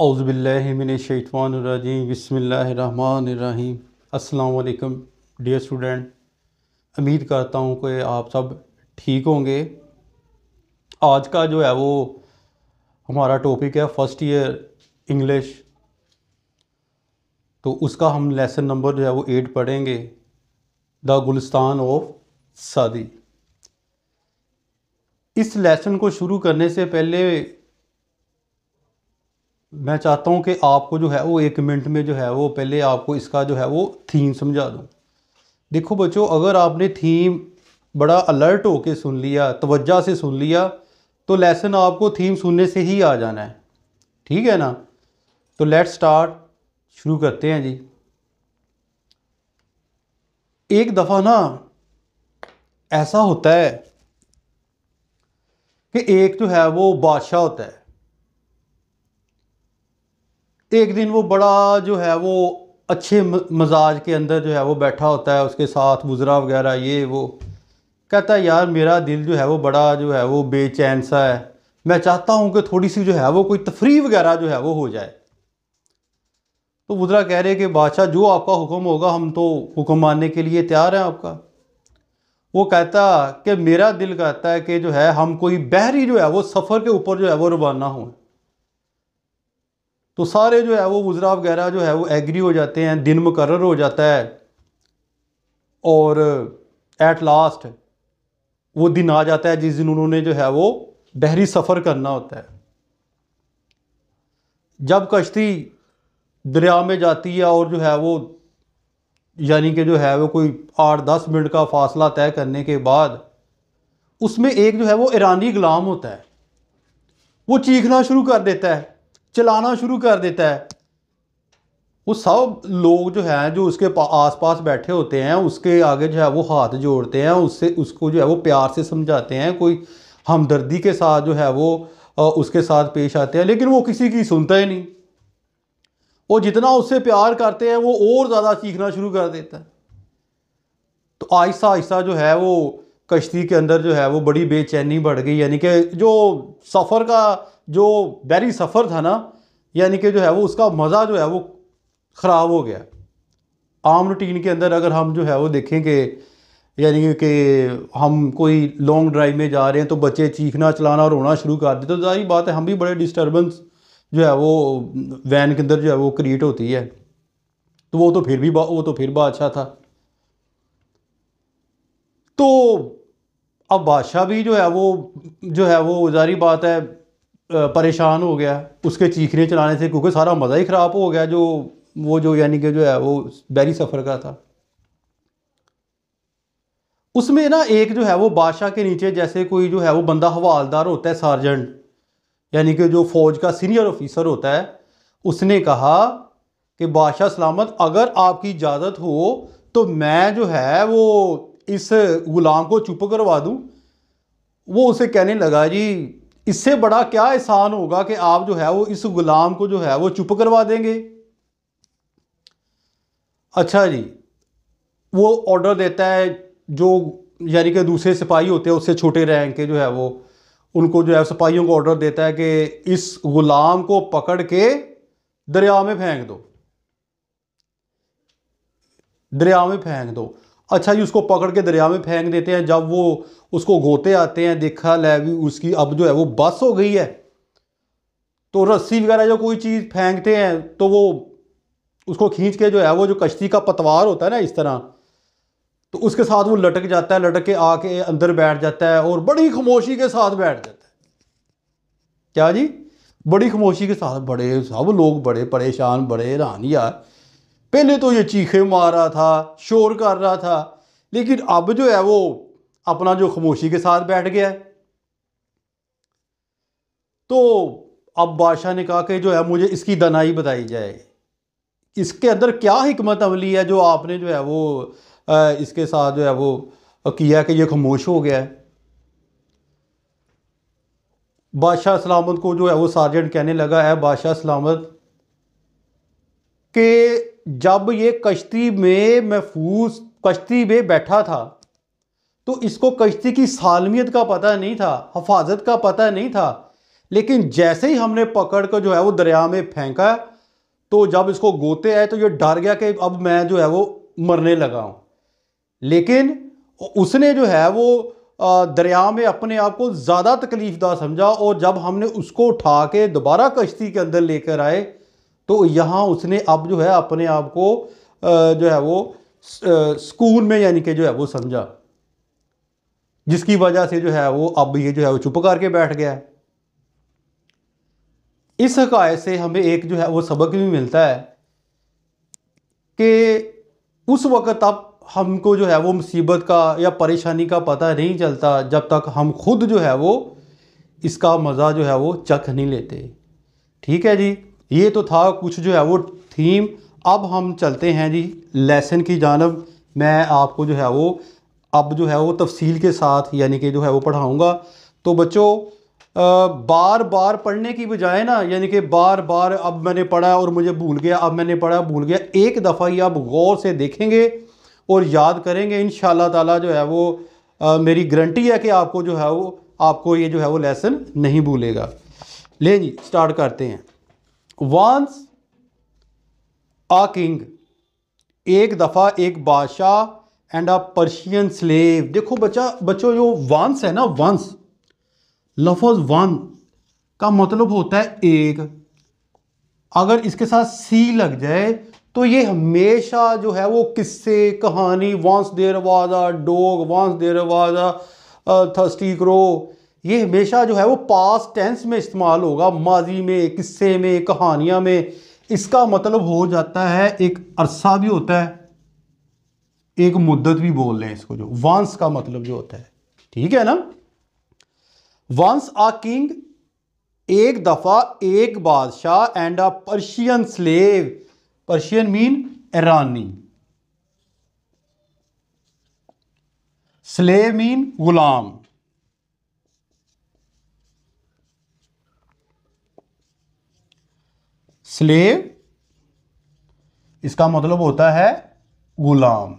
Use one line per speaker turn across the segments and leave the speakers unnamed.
अउज़बिल्लिमिनशैतवानरजीम बसमीम अल्लाम dear student उम्मीद करता हूँ कि आप सब ठीक होंगे आज का जो है वो हमारा टॉपिक है फ़र्स्ट ईयर इंग्लिश तो उसका हम लेसन नंबर जो है वो एट पढ़ेंगे द गुलस्तान ऑफ सदी इस लेसन को शुरू करने से पहले मैं चाहता हूँ कि आपको जो है वो एक मिनट में जो है वो पहले आपको इसका जो है वो थीम समझा दूँ देखो बच्चों अगर आपने थीम बड़ा अलर्ट होके सुन लिया तवज्जा से सुन लिया तो लेसन आपको थीम सुनने से ही आ जाना है ठीक है ना तो लेट स्टार्ट शुरू करते हैं जी एक दफ़ा ना ऐसा होता है कि एक जो है वो बादशाह होता है एक दिन वो बड़ा जो है वो अच्छे मजाज के अंदर जो है वो बैठा होता है उसके साथ गुज़रा वगैरह ये वो कहता है यार मेरा दिल जो है वो बड़ा जो है वो बेचैन सा है मैं चाहता हूँ कि थोड़ी सी जो है वो कोई तफरी वगैरह जो है वो हो जाए तो मुजरा कह रहे कि बादशाह जो आपका हुक्म होगा हम तो हुक्म मानने के लिए तैयार हैं आपका वो कहता कि मेरा दिल कहता है कि जो है हम कोई बहरी जो है वो सफ़र के ऊपर जो है वो रवाना हों तो सारे जो है वो उजरा वगैरह जो है वो एग्री हो जाते हैं दिन मुकर हो जाता है और एट लास्ट वो दिन आ जाता है जिस दिन उन्होंने जो है वो बहरी सफ़र करना होता है जब कश्ती दरिया में जाती है और जो है वो यानी कि जो है वो कोई आठ दस मिनट का फासला तय करने के बाद उसमें एक जो है वो ईरानी ग़ुलाम होता है वो चीखना शुरू कर देता है चलाना शुरू कर देता है वो सब लोग जो हैं जो उसके आस पास बैठे होते हैं उसके आगे जो है वो हाथ जोड़ते हैं उससे उसको जो है वो प्यार से समझाते हैं कोई हमदर्दी के साथ जो है वो उसके साथ पेश आते हैं लेकिन वो किसी की सुनता ही नहीं वो जितना उससे प्यार करते हैं वो और ज़्यादा सीखना शुरू कर देता है तो आहिस्ता आहिस्ता जो है वो कश्ती के अंदर जो है वो बड़ी बेचैनी बढ़ गई यानी कि जो सफ़र का जो बैरी सफ़र था ना यानी कि जो है वो उसका मज़ा जो है वो ख़राब हो गया आम रूटीन के अंदर अगर हम जो है वो देखें कि यानी कि हम कोई लॉन्ग ड्राइव में जा रहे हैं तो बच्चे चीखना चलाना और रोना शुरू कर देते तो जाहिर बात है हम भी बड़े डिस्टर्बेंस जो है वो वैन के अंदर जो है वो क्रिएट होती है तो वो तो फिर भी वो तो फिर बादशाह अच्छा था तो अब बादशाह भी जो है वो जो है वो जारी बात है परेशान हो गया उसके चीखने चलाने से क्योंकि सारा मज़ा ही ख़राब हो गया जो वो जो यानी कि जो है वो बैरी सफ़र का था उसमें ना एक जो है वो बादशाह के नीचे जैसे कोई जो है वो बंदा हवालदार होता है सार्जेंट यानी कि जो फ़ौज का सीनियर ऑफिसर होता है उसने कहा कि बादशाह सलामत अगर आपकी इजाज़त हो तो मैं जो है वो इस गुलाम को चुप करवा दूँ वो उसे कहने लगा जी इससे बड़ा क्या एहसान होगा कि आप जो है वो इस गुलाम को जो है वो चुप करवा देंगे अच्छा जी वो ऑर्डर देता है जो यानी कि दूसरे सिपाही होते हैं उससे छोटे रैंक के जो है वो उनको जो है सिपाहियों को ऑर्डर देता है कि इस गुलाम को पकड़ के दरिया में फेंक दो दरिया में फेंक दो अच्छा जी उसको पकड़ के दरिया में फेंक देते हैं जब वो उसको गोते आते हैं देखा ले भी उसकी अब जो है वो बस हो गई है तो रस्सी वगैरह जो कोई चीज़ फेंकते हैं तो वो उसको खींच के जो है वो जो कश्ती का पतवार होता है ना इस तरह तो उसके साथ वो लटक जाता है लटक के आके अंदर बैठ जाता है और बड़ी खामोशी के साथ बैठ जाता है क्या जी बड़ी खामोशी के साथ बड़े सब लोग बड़े परेशान बड़े हैरान यार पहले तो ये चीखे मार रहा था शोर कर रहा था लेकिन अब जो है वो अपना जो खामोशी के साथ बैठ गया तो अब बादशाह ने कहा कि जो है मुझे इसकी दनाई बताई जाए इसके अंदर क्या हमत अमली है जो आपने जो है वो इसके साथ जो है वो किया कि ये खामोश हो गया है बादशाह सलामत को जो है वो सार्जेंट कहने लगा है बादशाह सलामत के जब ये कश्ती में महफूज कश्ती में बैठा था तो इसको कश्ती की सालमियत का पता नहीं था हफाजत का पता नहीं था लेकिन जैसे ही हमने पकड़ कर जो है वो दरिया में फेंका तो जब इसको गोते आए तो ये डर गया कि अब मैं जो है वो मरने लगा हूँ लेकिन उसने जो है वो दरिया में अपने आप को ज़्यादा तकलीफ़ दा समझा और जब हमने उसको उठा के दोबारा कश्ती के अंदर लेकर आए तो यहाँ उसने अब जो है अपने आप को जो है वो स्कूल में यानी कि जो है वो समझा जिसकी वजह से जो है वो अब ये जो है वो चुप करके बैठ गया है इस हकायत से हमें एक जो है वो सबक भी मिलता है कि उस वक़्त अब हमको जो है वो मुसीबत का या परेशानी का पता नहीं चलता जब तक हम खुद जो है वो इसका मज़ा जो है वो चख नहीं लेते ठीक है जी ये तो था कुछ जो है वो थीम अब हम चलते हैं जी लेसन की जानब मैं आपको जो है वो अब जो है वो तफसील के साथ यानी कि जो है वो पढ़ाऊँगा तो बच्चों बार बार पढ़ने की बजाय ना यानी कि बार बार अब मैंने पढ़ा और मुझे भूल गया अब मैंने पढ़ा भूल गया एक दफ़ा ही आप गौर से देखेंगे और याद करेंगे इन ताला जो है वो आ, मेरी गारंटी है कि आपको जो है वो आपको ये जो है वो लेसन नहीं भूलेगा ले जी स्टार्ट करते हैं वंस अ किंग एक दफ़ा एक बादशाह एंड अ पर्शियन स्लेव देखो बच्चा बच्चों जो वंस है ना वंस लफज वन का मतलब होता है एक अगर इसके साथ सी लग जाए तो ये हमेशा जो है वो किस्से कहानी वंस देर वाजा डोग वंस देर वाजा थर्स्टी क्रो ये हमेशा जो है वो पास टेंस में इस्तेमाल होगा माजी में किस्से में कहानियाँ में इसका मतलब हो जाता है एक अरसा भी होता है एक मुद्दत भी बोल रहे हैं इसको जो वांस का मतलब जो होता है ठीक है ना वांस आ किंग एक दफ़ा एक बादशाह and a Persian slave Persian mean ईरानी स्लेव मीन गुलाम स्लेव इसका मतलब होता है गुलाम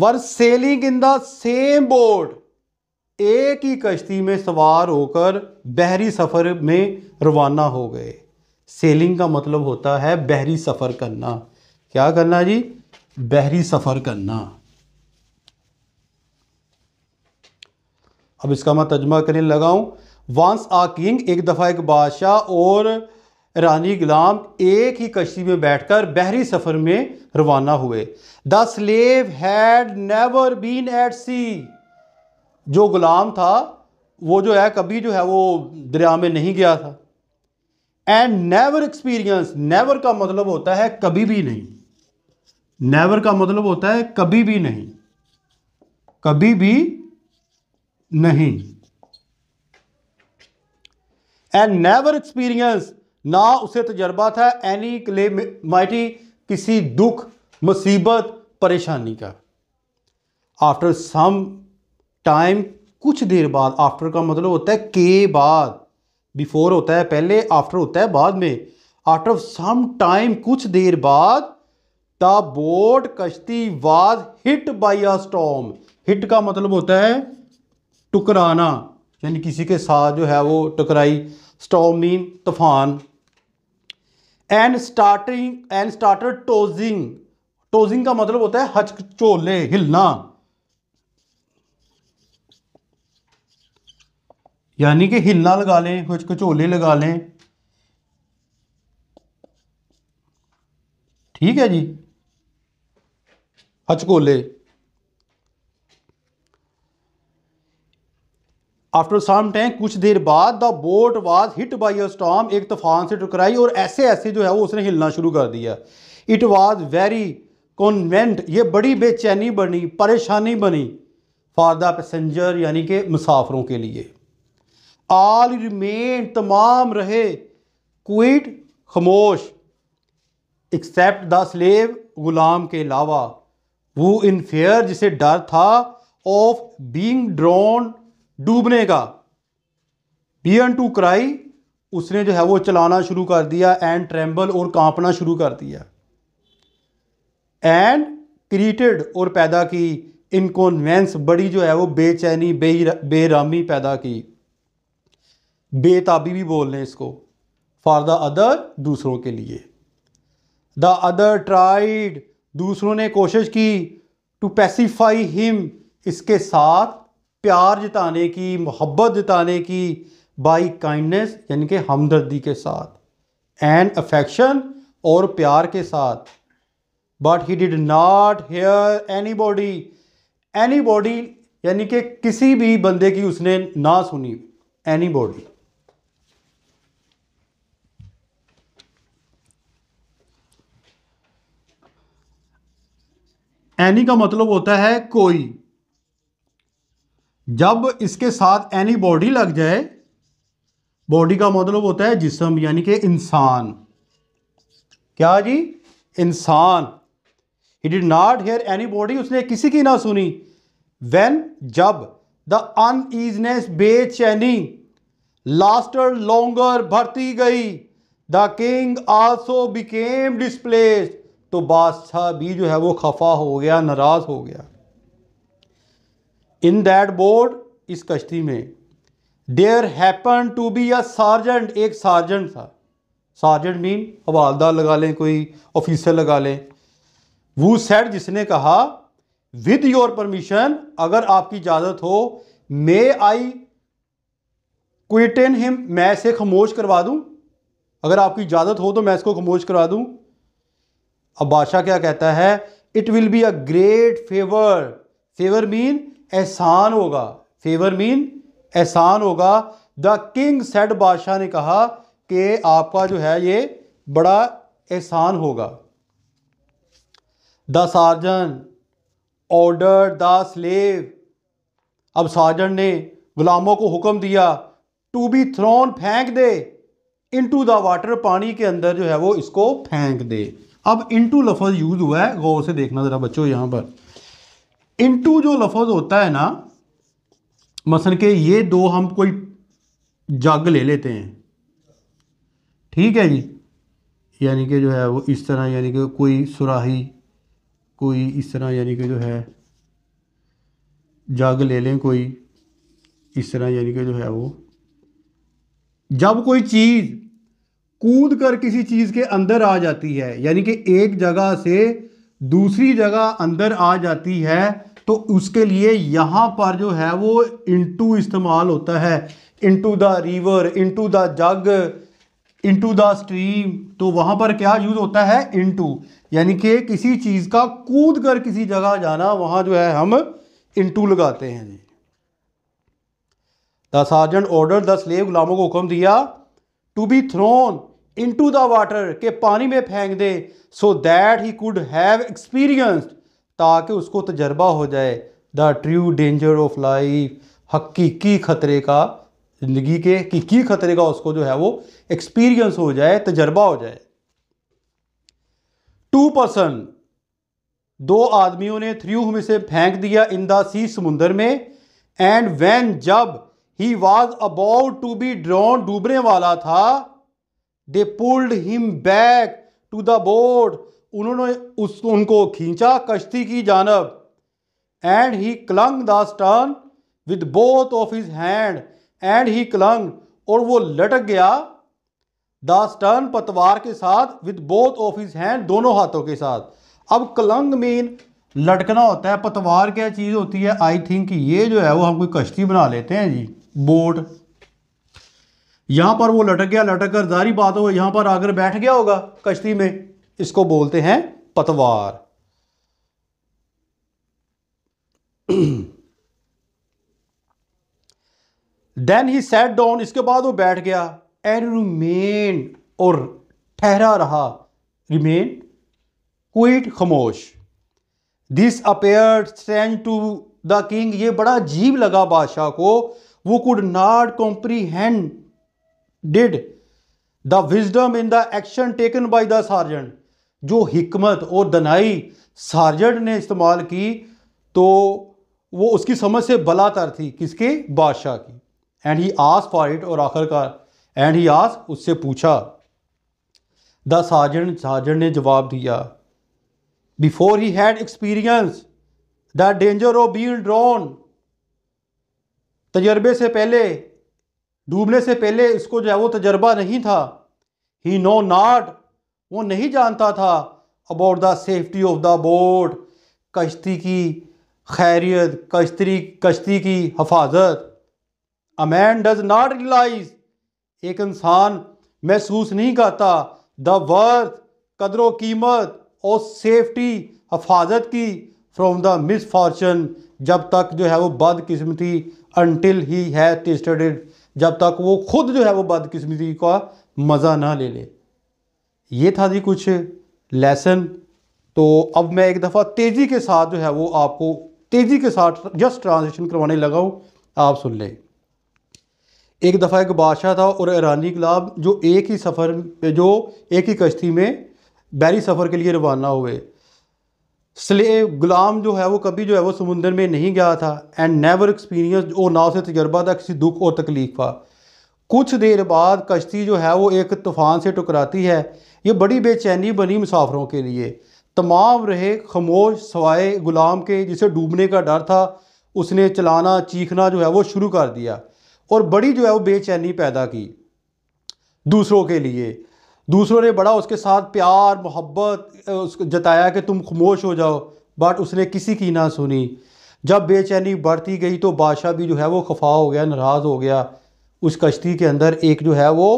were sailing in the same board एक ही कश्ती में सवार होकर बहरी सफर में रवाना हो गए सेलिंग का मतलब होता है बहरी सफर करना क्या करना जी बहरी सफर करना अब इसका मैं तर्जमा करने लगाऊं वंस आ किंग एक दफ़ा एक बादशाह और रानी गुलाम एक ही कश्ती में बैठकर बहरी सफ़र में रवाना हुए the slave had never been at sea जो गुलाम था वो जो है कभी जो है वो दरिया में नहीं गया था एंड नेवर एक्सपीरियंस नेवर का मतलब होता है कभी भी नहीं नेवर का मतलब होता है कभी भी नहीं कभी भी नहीं एंड नेवर एक्सपीरियंस ना उसे तजर्बा था एनी क्ले माइटी किसी दुख मुसीबत परेशानी का आफ्टर सम टाइम कुछ देर बाद आफ्टर का मतलब होता है के बाद बिफोर होता है पहले आफ्टर होता है बाद में आफ्टर सम टाइम कुछ देर बाद द बोट कश्ती was hit by a storm hit का मतलब होता है टुकराना यानी किसी के साथ जो है वो टकराई स्टॉमिन तूफान and starting and starter tossing tossing का मतलब होता है हचकचोले हिलना यानी कि हिलना लगा लें हचकचोले लगा लें ठीक है जी हचकोले आफ्टर सम टाइम कुछ देर बाद the boat was hit by a storm एक तूफान से टकराई और ऐसे ऐसे जो है वो उसने हिलना शुरू कर दिया इट वाज वेरी कॉन्वेंट ये बड़ी बेचैनी बनी परेशानी बनी फॉर द पैसेंजर यानी कि मुसाफरों के लिए आल रिमेन तमाम रहे क्विट खमोश एक्सेप्ट द स्लेव गुलाम के अलावा वो इन फेयर जिसे डर था ऑफ बींग ड्रोन डूबने का बियन टू क्राई उसने जो है वो चलाना शुरू कर दिया एंड ट्रेम्बल और कांपना शुरू कर दिया एंड क्रिएटेड और पैदा की इनकॉन्वेंस बड़ी जो है वो बेचैनी बे बेरामी पैदा की बेताबी भी बोल रहे हैं इसको फॉर द अदर दूसरों के लिए द अदर ट्राइड दूसरों ने कोशिश की टू पैसिफाई हिम इसके साथ प्यार जताने की मोहब्बत जताने की बाई काइंडनेस यानी कि हमदर्दी के साथ एंड अफेक्शन और प्यार के साथ but he did not hear anybody anybody यानी कि किसी भी बंदे की उसने ना सुनी एनी बॉडी एनी का मतलब होता है कोई जब इसके साथ एनी बॉडी लग जाए बॉडी का मतलब होता है जिसम यानी कि इंसान क्या जी इंसान he did not hear anybody उसने किसी की ना सुनी वेन जब द अनइजनेस बेचैनी लास्टर लॉन्गर भरती गई the king also became displace तो बादशाह भी जो है वो खफा हो गया नाराज हो गया इन दैट बोर्ड इस कश्ती में there happen to be a sergeant एक सार्जेंट था सार्जेंट मीन हवालदार लगा लें कोई ऑफिसर लगा लें वो सेट जिसने कहा विद योर परमिशन अगर आपकी इजाज़त हो मे आई क्विटेन हिम मैं इसे खामोश करवा दूं अगर आपकी इजाज़त हो तो मैं इसको खामोश करवा दूं अब बादशाह क्या कहता है it will be a great favour favour mean एहसान होगा फेवर मीन एहसान होगा द किंग सेड बादशाह ने कहा कि आपका जो है ये बड़ा एहसान होगा the sergeant order the slave अब सार्जन ने गुलामों को हुक्म दिया टू बी थ्रोन फेंक दे इनटू द वाटर पानी के अंदर जो है वो इसको फेंक दे अब इनटू लफज यूज़ हुआ है गौर से देखना ज़रा बच्चों यहाँ पर इनटू जो लफज होता है ना मसन के ये दो हम कोई जग ले लेते हैं ठीक है जी यानी कि जो है वो इस तरह यानी कि कोई सुराही कोई इस तरह यानी कि जो है जग ले लें कोई इस तरह यानी कि जो है वो जब कोई चीज़ कूद कर किसी चीज़ के अंदर आ जाती है यानी कि एक जगह से दूसरी जगह अंदर आ जाती है तो उसके लिए यहाँ पर जो है वो इंटू इस्तेमाल होता है into the river into the jug into the stream तो वहाँ पर क्या यूज़ होता है इंटू यानी कि किसी चीज़ का कूद कर किसी जगह जाना वहाँ जो है हम इंटू लगाते हैं जी the sergeant order the slave गुलामों को हुक्म दिया to be thrown into the water के पानी में फेंक दे so that he could have experienced ताकि उसको तजर्बा हो जाए the true danger of life हकीकी ख़तरे का ज़िंदगी के हकीकी ख़तरे का उसको जो है वो एक्सपीरियंस हो जाए तजर्बा हो जाए टू पर्सन दो आदमियों ने थ्री में से फेंक दिया इन द सी समुंदर में एंड वैन जब he was about to be drawn डूबने वाला था they pulled him back to the board उन्होंने उसको उनको खींचा कश्ती की जानब and he clung the stern with both of his hand and he clung और वो लटक गया द स्टर्न पतवार के साथ with both of his hand दोनों हाथों के साथ अब क्लंग मीन लटकना होता है पतवार क्या चीज़ होती है आई थिंक ये जो है वो हम कोई कश्ती बना लेते हैं जी बोट यहां पर वो लटक गया लटक कर जारी बात हो यहां पर आकर बैठ गया होगा कश्ती में इसको बोलते हैं पतवार देन ही सेट डाउन इसके बाद वो बैठ गया एंड रिमेन और ठहरा रहा रिमेन क्विट खामोश this appear send to the king ये बड़ा अजीब लगा बादशाह को वो could not comprehend did the wisdom in the action taken by the sergeant जो हमत और दनाई सार्जट ने इस्तेमाल की तो वो उसकी समझ से बलातर थी किसके बादशाह की and he ask for it और आखिरकार एंड ही आस उससे पूछा द सार्जन सार्जन ने जवाब दिया before he had experience the danger of been drown तजर्बे से पहले डूबने से पहले इसको जो है वो तजर्बा नहीं था ही नो नाट वो नहीं जानता था about the safety of the boat कश्ती की खैरियत कश्ती कश्ती की हफाजत a man does not realise एक इंसान महसूस नहीं करता द वर्थ कदर कीमत और सेफ्टी हफाजत की फ्रॉम द मिस फॉर्चून जब तक जो है वो बदकस्मती अनटिल ही है टेस्टेड जब तक वो खुद जो है वो बदकस्मती का मज़ा ना ले ले ये था जी कुछ लेसन तो अब मैं एक दफ़ा तेज़ी के साथ जो है वो आपको तेज़ी के साथ जस्ट ट्रांजेक्शन करवाने लगा हूँ आप सुन लें एक दफ़ा एक बादशाह था और ईरानी गुलाब जो एक ही सफ़र जो एक ही कश्ती में बैरी सफ़र के लिए रवाना हुए स्ले गुलाम जो है वो कभी जो है वो समुंदर में नहीं गया था एंड नेवर एक्सपीरियंस और ना उसे तजर्बा था किसी दुख और तकलीफ़ का कुछ देर बाद कश्ती जो है वो एक तूफ़ान से टकराती है ये बड़ी बेचैनी बनी मुसाफरों के लिए तमाम रहे खमोश सवाए गुलाम के जिसे डूबने का डर था उसने चलाना चीखना जो है वो शुरू कर दिया और बड़ी जो है वो बेचैनी पैदा की दूसरों के लिए दूसरों ने बड़ा उसके साथ प्यार मोहब्बत उसको जताया कि तुम खामोश हो जाओ बट उसने किसी की ना सुनी जब बेचैनी बढ़ती गई तो बादशाह भी जो है वो खफा हो गया नाराज़ हो गया उस कश्ती के अंदर एक जो है वो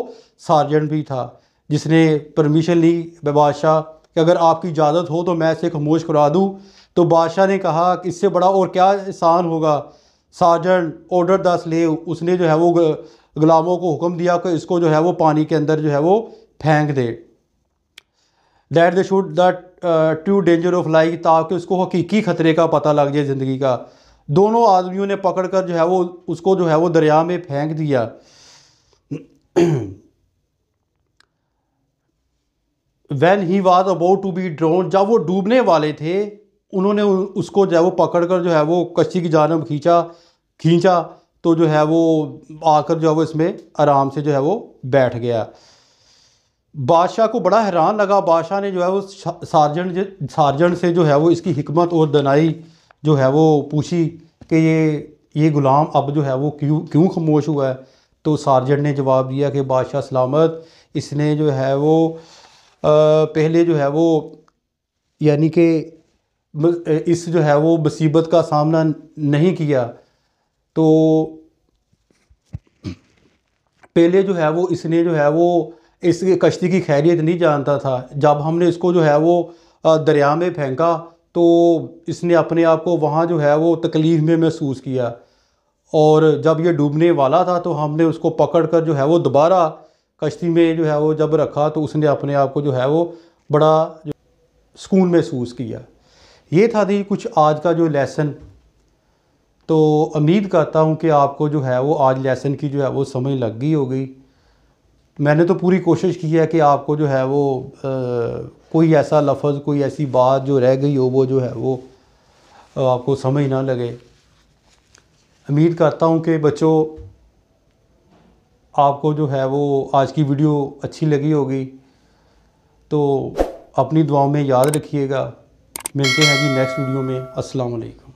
सार्जेंट भी था जिसने परमिशन ली बादशाह कि अगर आपकी इजाज़त हो तो मैं इसे खामोश करा दूँ तो बादशाह ने कहा कि इससे बड़ा और क्या एहसान होगा साजन ऑर्डर दस ले उसने जो है वो गुलामों को हुक्म दिया कि इसको जो है वो पानी के अंदर जो है वो फेंक दे that they shoot that true danger of life ताकि उसको हकीकी ख़तरे का पता लग जाए ज़िंदगी का दोनों आदमियों ने पकड़ कर जो है वो उसको जो है वो दरिया में फेंक दिया when he was about to be drown जब वो डूबने वाले थे उन्होंने उसको जो है वो पकड़ कर जो है वो कश्ती की जानब खींचा खींचा तो जो है वो आकर जो है वो इसमें आराम से जो है वो बैठ गया बादशाह को बड़ा हैरान लगा बादशाह ने जो है वो सार्जन सार्जन से जो है वो इसकी हमत और दनाई जो है वो पूछी कि ये ये ग़ुलाम अब जो है वो क्यों क्यों खामोश हुआ है तो सार्जन ने जवाब दिया कि बादशाह सलामत इसने जो है वो पहले जो है वो यानी कि इस जो है वो मुसीबत का सामना नहीं किया तो पहले जो है वो इसने जो है वो इस कश्ती की खैरियत नहीं जानता था जब हमने इसको जो है वो दरिया में फेंका तो इसने अपने आप को वहाँ जो है वो तकलीफ़ में महसूस किया और जब ये डूबने वाला था तो हमने उसको पकड़ कर जो है वो दोबारा कश्ती में जो है वो जब रखा तो उसने अपने आप को जो है वो बड़ा सुकून महसूस किया ये था जी कुछ आज का जो लेसन तो उम्मीद करता हूँ कि आपको जो है वो आज लेसन की जो है वो समझ लग गई होगी मैंने तो पूरी कोशिश की है कि आपको जो है वो आ, कोई ऐसा लफ्ज़ कोई ऐसी बात जो रह गई हो वो जो है वो आपको समझ ना लगे उम्मीद करता हूँ कि बच्चों आपको जो है वो आज की वीडियो अच्छी लगी होगी तो अपनी दुआओं में याद रखिएगा मिलते हैं जी नेक्स्ट वीडियो में अस्सलाम वालेकुम